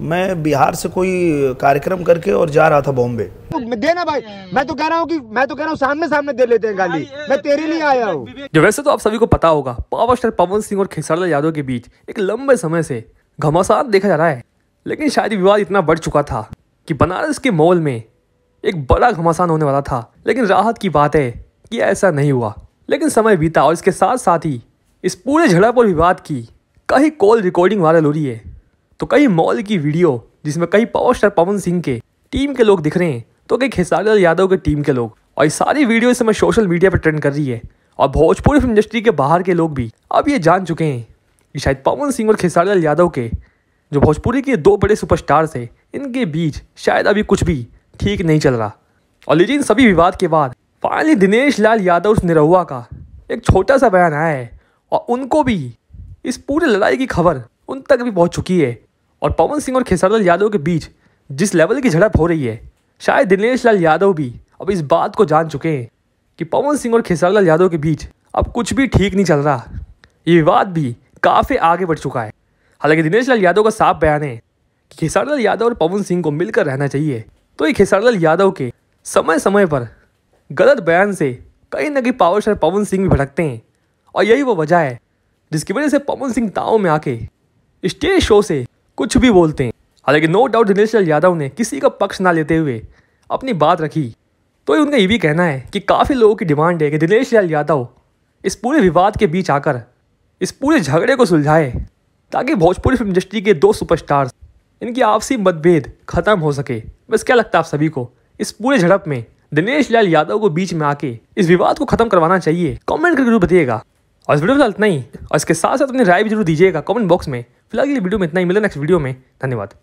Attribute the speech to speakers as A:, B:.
A: मैं बिहार से कोई कार्यक्रम करके और जा रहा था बॉम्बे देना भाई मैं तो कह रहा हूँ कि मैं तो कह रहा हूँ सामने सामने दे लेते हैं गाली मैं तेरे लिए आया हूँ वैसे तो आप सभी को पता होगा पावर स्टार पवन सिंह और खेसारलाल यादव के बीच एक लंबे समय से घमासान देखा जा रहा है लेकिन शायद विवाद इतना बढ़ चुका था कि बनारस के मॉल में एक बड़ा घमासान होने वाला था लेकिन राहत की बात है कि ऐसा नहीं हुआ लेकिन समय बीता और इसके साथ साथ ही इस पूरे झड़प और विवाद की कहीं कॉल रिकॉर्डिंग वायरल हो रही है तो कई मॉल की वीडियो जिसमें कई पावर स्टार पवन सिंह के टीम के लोग दिख रहे हैं तो कई खेसारी लाल यादव के टीम के लोग और ये सारी वीडियो इस समय सोशल मीडिया पर ट्रेंड कर रही है और भोजपुरी फिल्म इंडस्ट्री के बाहर के लोग भी अब ये जान चुके हैं कि शायद पवन सिंह और खेसारी लाल यादव के जो भोजपुरी के दो बड़े सुपरस्टार थे इनके बीच शायद अभी कुछ भी ठीक नहीं चल रहा और लेकिन सभी विवाद के बाद फाइनली दिनेश लाल यादव उस निरहुआ का एक छोटा सा बयान आया है और उनको भी इस पूरी लड़ाई की खबर उन तक भी पहुंच चुकी है और पवन सिंह और खेसारलाल यादव के बीच जिस लेवल की झड़प हो रही है शायद दिनेश लाल यादव भी अब इस बात को जान चुके हैं कि पवन सिंह और लाल यादव के बीच अब कुछ भी ठीक नहीं चल रहा ये विवाद भी काफ़ी आगे बढ़ चुका है हालांकि दिनेश लाल यादव का साफ बयान है कि लाल यादव और पवन सिंह को मिलकर रहना चाहिए तो ये खेसारीलाल यादव के समय समय पर गलत बयान से कहीं ना कहीं पावर स्टार पवन सिंह भी भड़कते हैं और यही वो वजह है जिसकी वजह से पवन सिंह ताव में आके स्टेज शो से कुछ भी बोलते हैं हालांकि नो डाउट दिनेश लाल यादव ने किसी का पक्ष ना लेते हुए अपनी बात रखी तो उनका ये भी कहना है कि काफ़ी लोगों की डिमांड है कि दिनेश लाल यादव इस पूरे विवाद के बीच आकर इस पूरे झगड़े को सुलझाए ताकि भोजपुरी फिल्म इंडस्ट्री के दो सुपरस्टार्स इनकी आपसी मतभेद खत्म हो सके बस क्या लगता है आप सभी को इस पूरे झड़प में दिनेश लाल यादव को बीच में आके इस विवाद को खत्म करवाना चाहिए कमेंट करके जरूर बताइएगा और इस वीडियो में इतना ही और इसके साथ साथ अपनी राय भी जरूर दीजिएगा कमेंट बॉक्स में फिलहाल के लिए वीडियो में इतना ही मिले नेक्स्ट वीडियो में धन्यवाद